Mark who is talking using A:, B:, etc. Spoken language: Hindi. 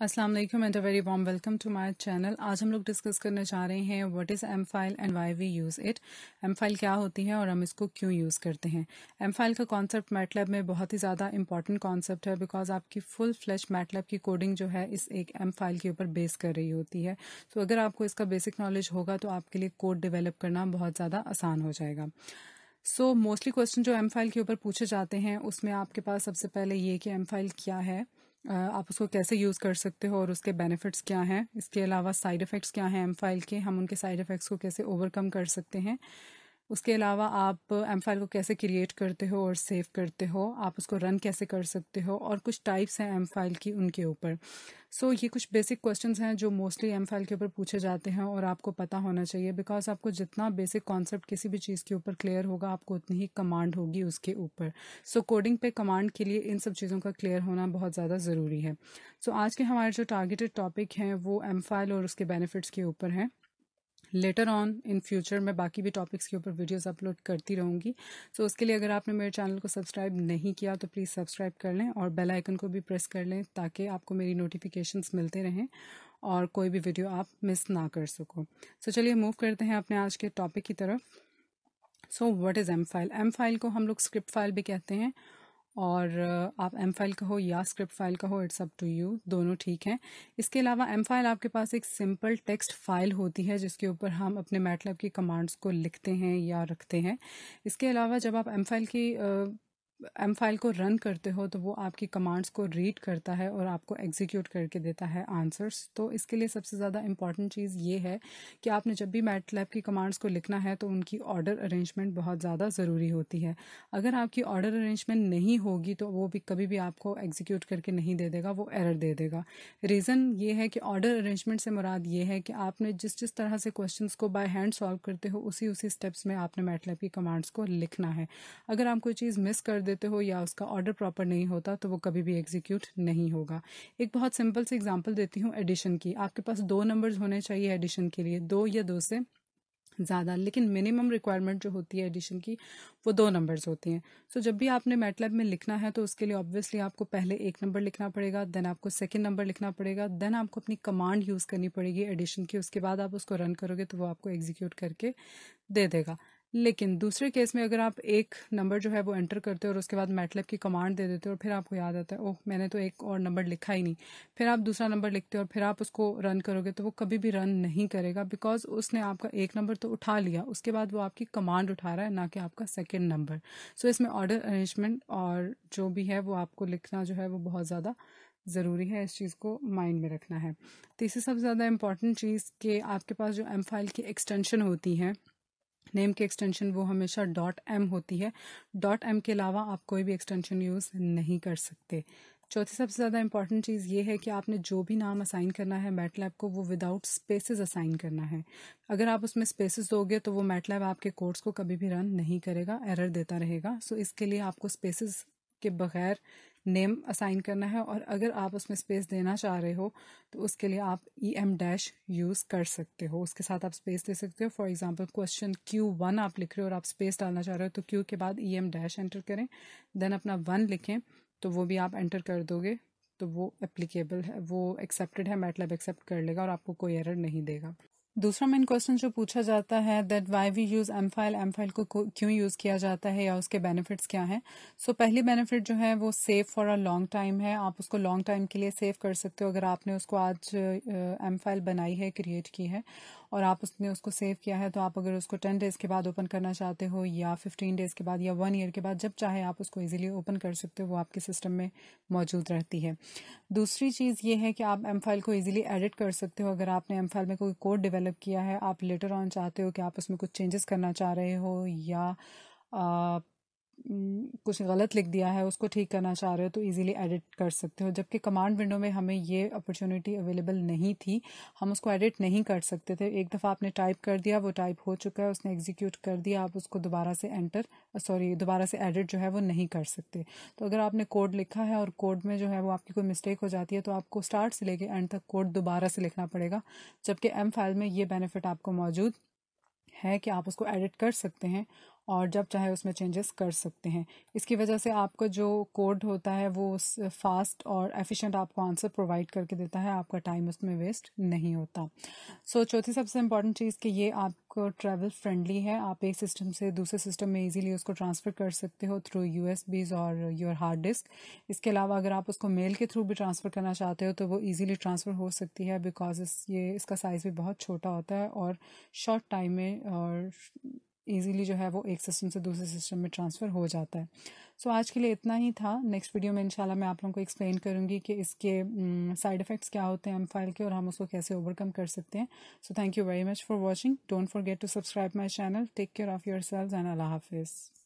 A: Aslam and a very warm welcome to my channel आज हम लोग डिस्कस करने जा रहे हैं what is M file and why we use it M file क्या होती है और हम इसको क्यों यूज़ करते हैं एम फाइल का कॉन्सेप्ट मैटलैब में बहुत ही ज़्यादा इंपॉर्टेंट कॉन्सेप्ट है बिकॉज आपकी फुल फ्लैश मैटलैब की कोडिंग जो है इस एक एम फाइल के ऊपर बेस कर रही होती है सो so, अगर आपको इसका बेसिक नॉलेज होगा तो आपके लिए कोड डिवेलप करना बहुत ज़्यादा आसान हो जाएगा सो मोस्टली क्वेश्चन जो एम फाइल के ऊपर पूछे जाते हैं उसमें आपके पास सबसे पहले ये कि एम फाइल क्या है आप उसको कैसे यूज़ कर सकते हो और उसके बेनिफिट्स क्या हैं इसके अलावा साइड इफ़ेक्ट्स क्या हैं एम फाइल के हम उनके साइड इफ़ेक्ट्स को कैसे ओवरकम कर सकते हैं उसके अलावा आप एम फाइल को कैसे क्रिएट करते हो और सेव करते हो आप उसको रन कैसे कर सकते हो और कुछ टाइप्स हैं एम फाइल की उनके ऊपर सो so, ये कुछ बेसिक क्वेश्चन हैं जो मोस्टली एम फाइल के ऊपर पूछे जाते हैं और आपको पता होना चाहिए बिकॉज आपको जितना बेसिक कॉन्सेप्ट किसी भी चीज़ के ऊपर क्लियर होगा आपको उतनी ही कमांड होगी उसके ऊपर सो so, कोडिंग पे कमांड के लिए इन सब चीज़ों का क्लियर होना बहुत ज़्यादा ज़रूरी है सो so, आज के हमारे जो टारगेटेड टॉपिक हैं वो एम फाइल और उसके बेनिफिट्स के ऊपर हैं लेटर ऑन इन फ्यूचर मैं बाकी भी टॉपिक्स के ऊपर वीडियोस अपलोड करती रहूँगी सो so, उसके लिए अगर आपने मेरे चैनल को सब्सक्राइब नहीं किया तो प्लीज़ सब्सक्राइब कर लें और बेल आइकन को भी प्रेस कर लें ताकि आपको मेरी नोटिफिकेशंस मिलते रहें और कोई भी वीडियो आप मिस ना कर सको सो so, चलिए मूव करते हैं अपने आज के टॉपिक की तरफ so what is M file M file को हम लोग स्क्रिप्ट फाइल भी कहते हैं और आप एम फाइल कहो या स्क्रिप्ट फाइल कहो इट्स अप टू यू दोनों ठीक हैं इसके अलावा एम फाइल आपके पास एक सिंपल टेक्स्ट फाइल होती है जिसके ऊपर हम अपने मैटलब की कमांड्स को लिखते हैं या रखते हैं इसके अलावा जब आप एम फाइल की एम फाइल को रन करते हो तो वो आपकी कमांड्स को रीड करता है और आपको एग्जीक्यूट करके देता है आंसर्स तो इसके लिए सबसे ज़्यादा इंपॉर्टेंट चीज़ ये है कि आपने जब भी मैट लैब की कमांड्स को लिखना है तो उनकी ऑर्डर अरेंजमेंट बहुत ज़्यादा ज़रूरी होती है अगर आपकी ऑर्डर अरेंजमेंट नहीं होगी तो वो भी कभी भी आपको एग्जीक्यूट करके नहीं दे देगा वो एरर दे देगा रीज़न ये है कि ऑर्डर अरेंजमेंट से मुराद ये है कि आपने जिस जिस तरह से क्वेश्चन को बाय हैंड सॉल्व करते हो उसी उसी स्टेप्स में आपने मैट लैब की कमांड्स को लिखना है अगर आप कोई चीज़ मिस कर देते हो या उसका ऑर्डर प्रॉपर नहीं होता तो वो कभी भी एग्जीक्यूट नहीं होगा एक बहुत सिंपल सी एग्जाम्पल देती हूँ एडिशन की आपके पास दो नंबर्स होने चाहिए एडिशन के लिए दो या दो से ज़्यादा लेकिन मिनिमम रिक्वायरमेंट जो होती है एडिशन की वो दो नंबर्स होती हैं सो so, जब भी आपने मैटलैब में लिखना है तो उसके लिए ऑब्वियसली आपको पहले एक नंबर लिखना पड़ेगा देन आपको सेकंड नंबर लिखना पड़ेगा देन आपको अपनी कमांड यूज़ करनी पड़ेगी एडिशन की उसके बाद आप उसको रन करोगे तो वो आपको एग्जीक्यूट करके दे देगा लेकिन दूसरे केस में अगर आप एक नंबर जो है वो एंटर करते हो और उसके बाद मैटलेब की कमांड दे देते हो और फिर आपको याद आता है ओह मैंने तो एक और नंबर लिखा ही नहीं फिर आप दूसरा नंबर लिखते हो और फिर आप उसको रन करोगे तो वो कभी भी रन नहीं करेगा बिकॉज उसने आपका एक नंबर तो उठा लिया उसके बाद वो आपकी कमांड उठा रहा है ना कि आपका सेकेंड नंबर सो इसमें ऑर्डर अरेंजमेंट और जो भी है वो आपको लिखना जो है वो बहुत ज़्यादा ज़रूरी है इस चीज़ को माइंड में रखना है तीसरी सबसे ज़्यादा इम्पॉर्टेंट चीज़ कि आपके पास जो एम फाइल की एक्सटेंशन होती है नेम की एक्सटेंशन वो हमेशा डॉट एम होती है डॉट एम के अलावा आप कोई भी एक्सटेंशन यूज़ नहीं कर सकते चौथी सबसे ज़्यादा इंपॉर्टेंट चीज़ ये है कि आपने जो भी नाम असाइन करना है मैटलैब को वो विदाउट स्पेसेस असाइन करना है अगर आप उसमें स्पेसेस दोगे तो वो मैटलैब आपके कोर्स को कभी भी रन नहीं करेगा एरर देता रहेगा सो इसके लिए आपको स्पेसेस के बगैर नेम असाइन करना है और अगर आप उसमें स्पेस देना चाह रहे हो तो उसके लिए आप ई एम डैश यूज़ कर सकते हो उसके साथ आप स्पेस दे सकते हो for example question Q one आप लिख रहे हो और आप स्पेस डालना चाह रहे हो तो क्यू के बाद ई एम डैश एंटर करें देन अपना वन लिखें तो वो भी आप एंटर कर दोगे तो वो एप्लीकेबल है वो एक्सेप्टेड है मैटलैब एक्सेप्ट कर लेगा और आपको कोई एरर नहीं देगा दूसरा मेन क्वेश्चन जो पूछा जाता है that why we use M file M file को क्यों यूज़ किया जाता है या उसके बेनिफिट्स क्या हैं सो so, पहली बेनिफिट जो है वो save for a long time है आप उसको लॉन्ग टाइम के लिए सेव कर सकते हो अगर आपने उसको आज एम uh, फाइल बनाई है क्रिएट की है और आप उसने उसको सेव किया है तो आप अगर उसको टेन डेज़ के बाद ओपन करना चाहते हो या फिफ्टीन डेज़ के बाद या वन ईयर के बाद जब चाहे आप उसको ईजिली ओपन कर सकते हो वो आपके सिस्टम में मौजूद रहती है दूसरी चीज़ ये है कि आप एम फाइल को ईजिली एडिट कर सकते हो अगर आपने एम फाइल में कोई कोड डिवेलप किया है आप लेटर ऑन चाहते हो कि आप उसमें कुछ चेंजेस करना चाह रहे हो या हम्म, कुछ गलत लिख दिया है उसको ठीक करना चाह रहे हो तो इजीली एडिट कर सकते हो जबकि कमांड विंडो में हमें ये अपॉर्चुनिटी अवेलेबल नहीं थी हम उसको एडिट नहीं कर सकते थे एक दफ़ा आपने टाइप कर दिया वो टाइप हो चुका है उसने एग्जीक्यूट कर दिया आप उसको दोबारा से एंटर सॉरी दोबारा से एडिट जो है वो नहीं कर सकते तो अगर आपने कोड लिखा है और कोड में जो है वो आपकी कोई मिस्टेक हो जाती है तो आपको स्टार्ट से लेके एंड तक कोड दोबारा से लिखना पड़ेगा जबकि एम फाइल में ये बेनिफिट आपको मौजूद है कि आप उसको एडिट कर सकते हैं और जब चाहे उसमें चेंजेस कर सकते हैं इसकी वजह से आपका जो कोड होता है वो फास्ट और एफिशिएंट आपको आंसर प्रोवाइड करके देता है आपका टाइम उसमें वेस्ट नहीं होता सो so, चौथी सबसे इंपॉर्टेंट चीज़ कि ये आपको ट्रैवल फ्रेंडली है आप एक सिस्टम से दूसरे सिस्टम में ईजिली उसको ट्रांसफ़र कर सकते हो through you or your hard disk इसके अलावा अगर आप उसको मेल के थ्रू भी ट्रांसफ़र करना चाहते हो तो वो ईजिली ट्रांसफ़र हो सकती है बिकॉज इस ये इसका साइज़ भी बहुत छोटा होता है और शॉर्ट टाइम में और ईजिली जो है वो एक सिस्टम से दूसरे सिस्टम में ट्रांसफ़र हो जाता है सो so, आज के लिए इतना ही था नेक्स्ट वीडियो में इंशाल्लाह मैं आप लोगों को एक्सप्लेन करूँगी कि इसके साइड mm, इफ़ेक्ट्स क्या होते हैं एम फाइल के और हम उसको कैसे ओवरकम कर सकते हैं so thank you very much for watching don't forget to subscribe my channel take care of your selves and अल्लाह हाफिज़